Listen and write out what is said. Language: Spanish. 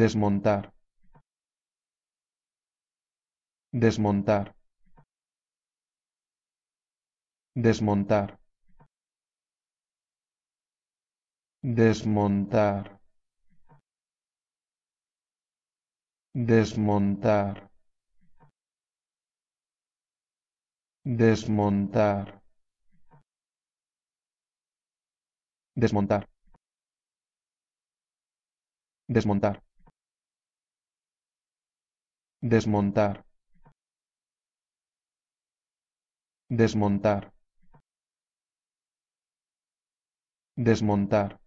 desmontar desmontar desmontar desmontar desmontar desmontar desmontar desmontar desmontar desmontar desmontar